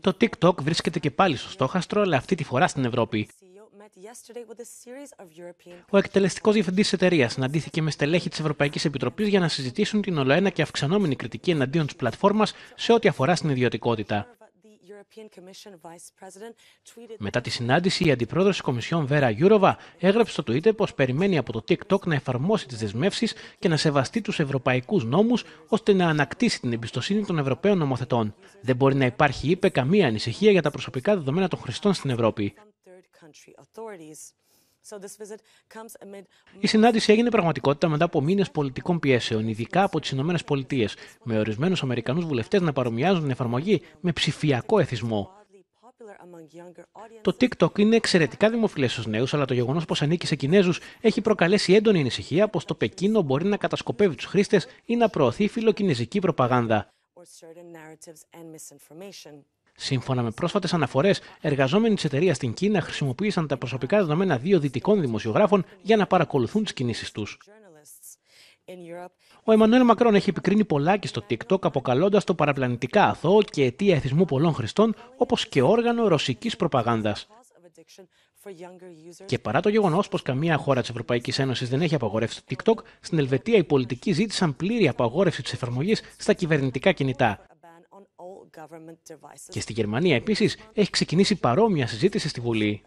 Το TikTok βρίσκεται και πάλι στο στόχαστρο, αλλά αυτή τη φορά στην Ευρώπη. E Ο εκτελεστικός διευθυντής της εταιρείας συναντήθηκε με στελέχη της Ευρωπαϊκής Επιτροπής για να συζητήσουν την ολοένα και αυξανόμενη κριτική εναντίον της πλατφόρμας σε ό,τι αφορά στην ιδιωτικότητα. Μετά τη συνάντηση, η αντιπρόεδρος της Κομισιόν Βέρα Γιούροβα έγραψε στο Twitter πως περιμένει από το TikTok να εφαρμόσει τις δεσμεύσεις και να σεβαστεί τους ευρωπαϊκούς νόμους ώστε να ανακτήσει την εμπιστοσύνη των Ευρωπαίων νομοθετών. Δεν μπορεί να υπάρχει, είπε, καμία ανησυχία για τα προσωπικά δεδομένα των χρηστών στην Ευρώπη. Η συνάντηση έγινε πραγματικότητα μετά από μήνες πολιτικών πιέσεων, ειδικά από τις ΗΠΑ, με ορισμένους Αμερικανούς βουλευτές να παρομοιάζουν την εφαρμογή με ψηφιακό εθισμό. Το TikTok είναι εξαιρετικά δημοφιλές στους νέους, αλλά το γεγονός πως ανήκει σε Κινέζους έχει προκαλέσει έντονη ανησυχία πως το Πεκίνο μπορεί να κατασκοπεύει τους χρήστες ή να προωθεί φιλοκινέζικη προπαγάνδα. Σύμφωνα με πρόσφατες αναφορές, εργαζόμενοι της εταιρείας στην Κίνα χρησιμοποίησαν τα προσωπικά δεδομένα δύο δυτικών δημοσιογράφων για να παρακολουθούν τις κινήσεις τους. Ο Εμμανουέλ Μακρόν έχει επικρίνει πολλά και στο TikTok αποκαλώντας το παραπλανητικά αθώο και αιτία εθισμού πολλών χρηστών, όπως και όργανο ρωσικής προπαγάνδας. Και παρά το γεγονός πως καμία χώρα της Ευρωπαϊκής Ένωσης δεν έχει απαγορεύσει το TikTok, στην Ελβετία οι πολιτικοί ζήτησαν πλήρη απαγόρευση της εφαρμογής στα κυβερνητικά κινητά. Και στη Γερμανία επίσης έχει ξεκινήσει παρόμοια συζήτηση στη Βουλή.